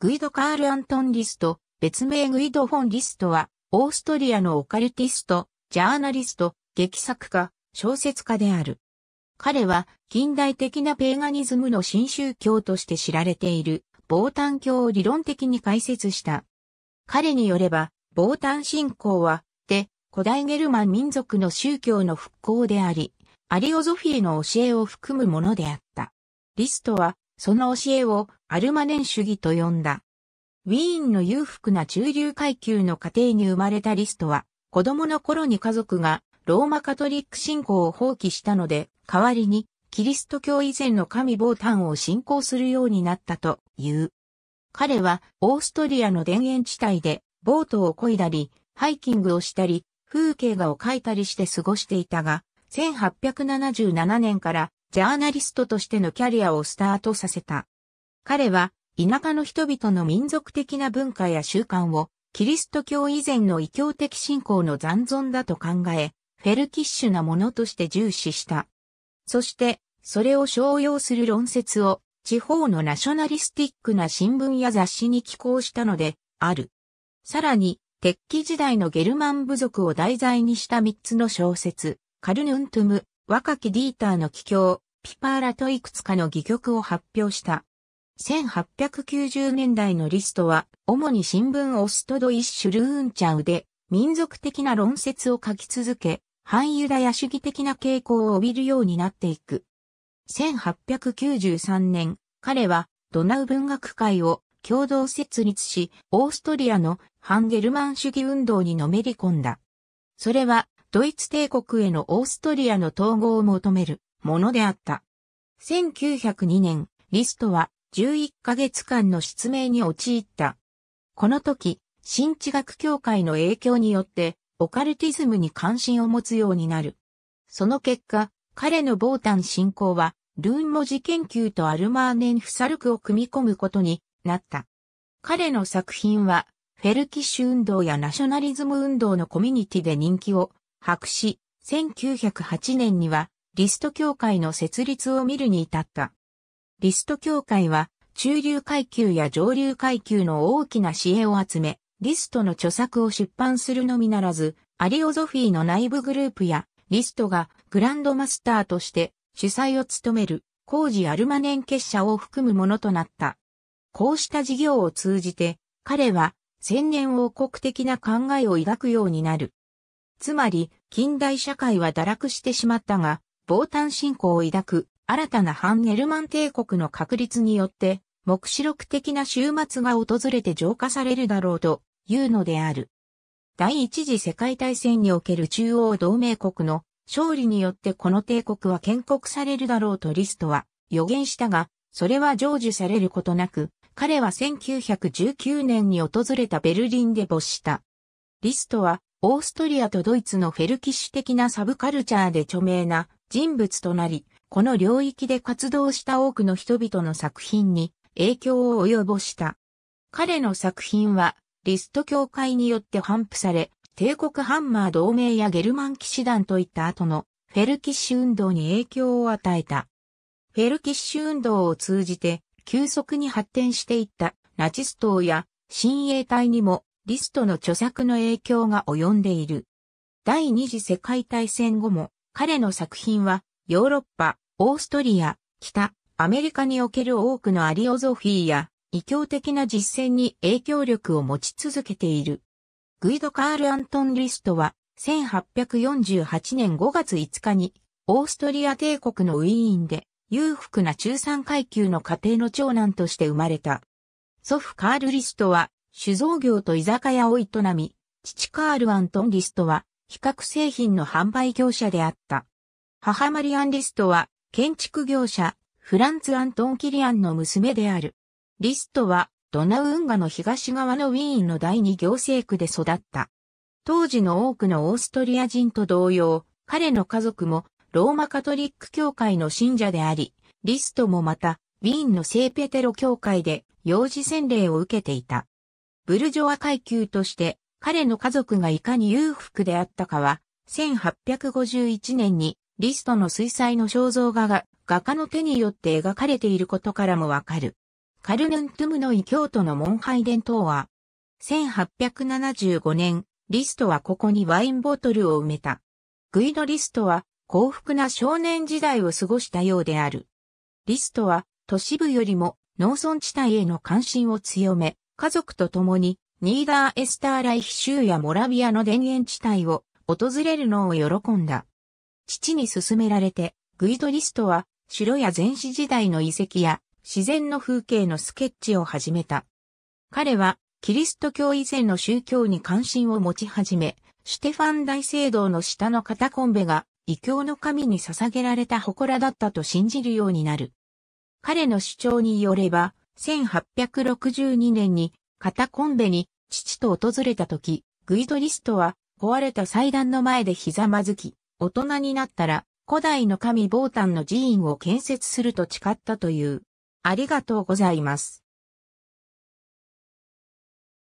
グイド・カール・アントン・リスト、別名グイド・フォン・リストは、オーストリアのオカルティスト、ジャーナリスト、劇作家、小説家である。彼は、近代的なペーガニズムの新宗教として知られている、ボータン教を理論的に解説した。彼によれば、ボータン信仰は、で、古代ゲルマン民族の宗教の復興であり、アリオゾフィーの教えを含むものであった。リストは、その教えをアルマネン主義と呼んだ。ウィーンの裕福な中流階級の家庭に生まれたリストは、子供の頃に家族がローマカトリック信仰を放棄したので、代わりにキリスト教以前の神ボータンを信仰するようになったという。彼はオーストリアの田園地帯でボートを漕いだり、ハイキングをしたり、風景画を描いたりして過ごしていたが、1877年からジャーナリストとしてのキャリアをスタートさせた。彼は、田舎の人々の民族的な文化や習慣を、キリスト教以前の異教的信仰の残存だと考え、フェルキッシュなものとして重視した。そして、それを商用する論説を、地方のナショナリスティックな新聞や雑誌に寄稿したので、ある。さらに、鉄器時代のゲルマン部族を題材にした三つの小説、カルヌントゥム、若きディーターの帰郷、ピパーラといくつかの戯曲を発表した。1890年代のリストは、主に新聞オストドイッシュルーンチャウで、民族的な論説を書き続け、反ユダヤ主義的な傾向を帯びるようになっていく。1893年、彼はドナウ文学会を共同設立し、オーストリアの反ゲルマン主義運動にのめり込んだ。それはドイツ帝国へのオーストリアの統合を求めるものであった。1902年、リストは11ヶ月間の失明に陥った。この時、新知学協会の影響によって、オカルティズムに関心を持つようになる。その結果、彼のボータン信仰は、ルーン文字研究とアルマーネンフサルクを組み込むことになった。彼の作品は、フェルキッシュ運動やナショナリズム運動のコミュニティで人気を白紙、1908年にはリスト協会の設立を見るに至った。リスト協会は中流階級や上流階級の大きな支援を集め、リストの著作を出版するのみならず、アリオゾフィーの内部グループやリストがグランドマスターとして主催を務める工事アルマネン結社を含むものとなった。こうした事業を通じて彼は千年王国的な考えを抱くようになる。つまり、近代社会は堕落してしまったが、防炭信仰を抱く新たな反ネルマン帝国の確立によって、目視録的な終末が訪れて浄化されるだろうというのである。第一次世界大戦における中央同盟国の勝利によってこの帝国は建国されるだろうとリストは予言したが、それは成就されることなく、彼は1919年に訪れたベルリンで没した。リストはオーストリアとドイツのフェルキッシュ的なサブカルチャーで著名な人物となり、この領域で活動した多くの人々の作品に影響を及ぼした。彼の作品は、リスト教会によって反布され、帝国ハンマー同盟やゲルマン騎士団といった後のフェルキッシュ運動に影響を与えた。フェルキッシュ運動を通じて急速に発展していったナチス党や親衛隊にもリストの著作の影響が及んでいる。第二次世界大戦後も、彼の作品は、ヨーロッパ、オーストリア、北、アメリカにおける多くのアリオゾフィーや、異教的な実践に影響力を持ち続けている。グイド・カール・アントン・リストは、1848年5月5日に、オーストリア帝国のウィーンで、裕福な中産階級の家庭の長男として生まれた。祖父カール・リストは、酒造業と居酒屋を営み、父カール・アントン・リストは、比較製品の販売業者であった。母マリアン・リストは、建築業者、フランツ・アントン・キリアンの娘である。リストは、ドナウ運河の東側のウィーンの第二行政区で育った。当時の多くのオーストリア人と同様、彼の家族もローマカトリック教会の信者であり、リストもまた、ウィーンの聖ペテロ教会で幼児洗礼を受けていた。ブルジョア階級として彼の家族がいかに裕福であったかは、1851年にリストの水彩の肖像画が画家の手によって描かれていることからもわかる。カルヌントゥムの異教徒の門拝伝統は、1875年、リストはここにワインボトルを埋めた。グイド・リストは幸福な少年時代を過ごしたようである。リストは都市部よりも農村地帯への関心を強め、家族と共に、ニーダーエスターライヒ州やモラビアの田園地帯を訪れるのを喜んだ。父に勧められて、グイドリストは、城や前史時代の遺跡や、自然の風景のスケッチを始めた。彼は、キリスト教以前の宗教に関心を持ち始め、シュテファン大聖堂の下のカタコンベが、異教の神に捧げられた祠だったと信じるようになる。彼の主張によれば、1862年にカタコンベに父と訪れた時、グイドリストは壊れた祭壇の前でひざまずき、大人になったら古代の神ボータンの寺院を建設すると誓ったという。ありがとうございます。